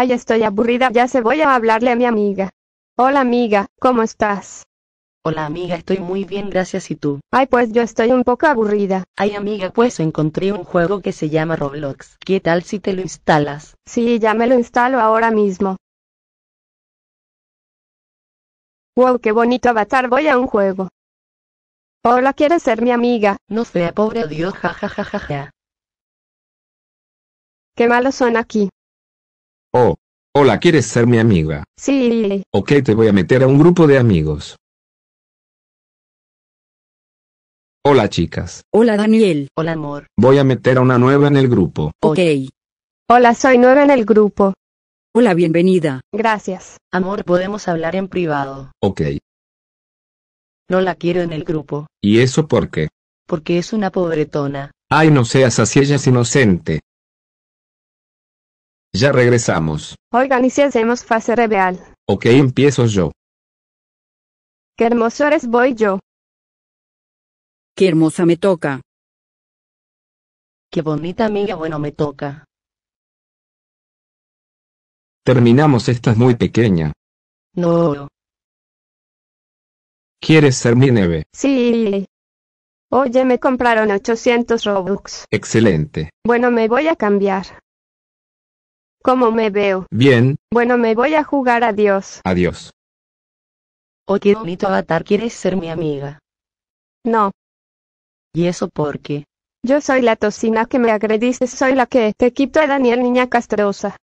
Ay, estoy aburrida, ya se voy a hablarle a mi amiga. Hola amiga, ¿cómo estás? Hola amiga, estoy muy bien, gracias. ¿Y tú? Ay, pues yo estoy un poco aburrida. Ay amiga, pues encontré un juego que se llama Roblox. ¿Qué tal si te lo instalas? Sí, ya me lo instalo ahora mismo. Wow, qué bonito avatar, voy a un juego. Hola, ¿quieres ser mi amiga? No sea pobre Dios, jajajajaja. Ja, ja, ja, Qué malos son aquí. Oh, hola, ¿quieres ser mi amiga? Sí. Ok, te voy a meter a un grupo de amigos. Hola chicas. Hola Daniel. Hola amor. Voy a meter a una nueva en el grupo. Ok. Hola, soy nueva en el grupo. Hola, bienvenida. Gracias. Amor, podemos hablar en privado. Ok. No la quiero en el grupo. ¿Y eso por qué? Porque es una pobretona. Ay, no seas así, ella es inocente. Ya regresamos. Organicemos fase real. Ok, empiezo yo. Qué eres voy yo. Qué hermosa me toca. Qué bonita amiga, bueno me toca. Terminamos, esta es muy pequeña. No. ¿Quieres ser mi neve? Sí. Oye, me compraron 800 Robux. Excelente. Bueno, me voy a cambiar. ¿Cómo me veo? Bien. Bueno, me voy a jugar, adiós. Adiós. Oh, qué bonito avatar, ¿quieres ser mi amiga? No. ¿Y eso por qué? Yo soy la tocina que me agrediste, soy la que te quito a Daniel, niña castrosa.